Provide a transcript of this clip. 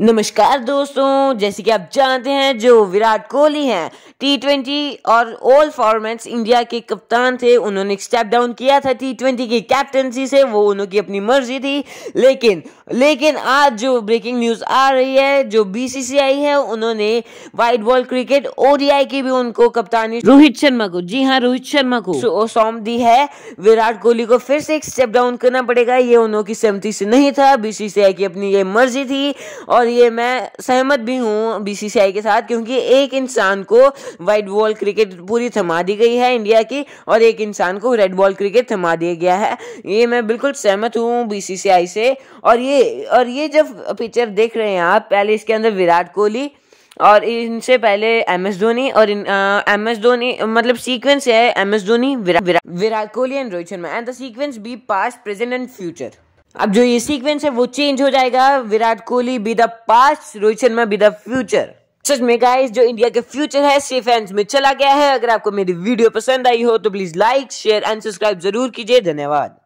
नमस्कार दोस्तों जैसे कि आप जानते हैं जो विराट कोहली हैं टी ट्वेंटी और ऑल फॉर्मेट्स इंडिया के कप्तान थे उन्होंने स्टेप डाउन किया था टी ट्वेंटी की कैप्टनसी से वो उनकी अपनी मर्जी थी लेकिन लेकिन आज जो ब्रेकिंग न्यूज आ रही है जो बीसीसीआई है उन्होंने वाइट बॉल क्रिकेट ओडीआई की भी उनको कप्तानी रोहित शर्मा को जी हाँ रोहित शर्मा को सौंप दी है विराट कोहली को फिर से स्टेप डाउन करना पड़ेगा ये उनकी सहमति से नहीं था बीसीसीआई की अपनी ये मर्जी थी और और ये मैं सहमत भी हूँ बीसीसीआई के साथ क्योंकि एक इंसान को वाइट बॉल क्रिकेट पूरी थमा दी गई है इंडिया की और एक इंसान को रेड बॉल क्रिकेट थमा दिया गया है ये मैं बिल्कुल सहमत हूँ बीसीसीआई से और ये और ये जब पिक्चर देख रहे हैं आप पहले इसके अंदर विराट कोहली और इनसे पहले एम एस धोनी और एम एस धोनी मतलब सीक्वेंस है M S Dhoni Virat Kohli and Rohit Sharma and the sequence be past present and future अब जो ये सीक्वेंस है वो चेंज हो जाएगा Virat Kohli be the past Rohit Sharma be the future सच में गाइस जो इंडिया के फ्यूचर है सेफ हैंड्स में चला गया है अगर आपको मेरी वीडियो पसंद आई हो तो please like share and subscribe जरूर कीजिए धन्यवाद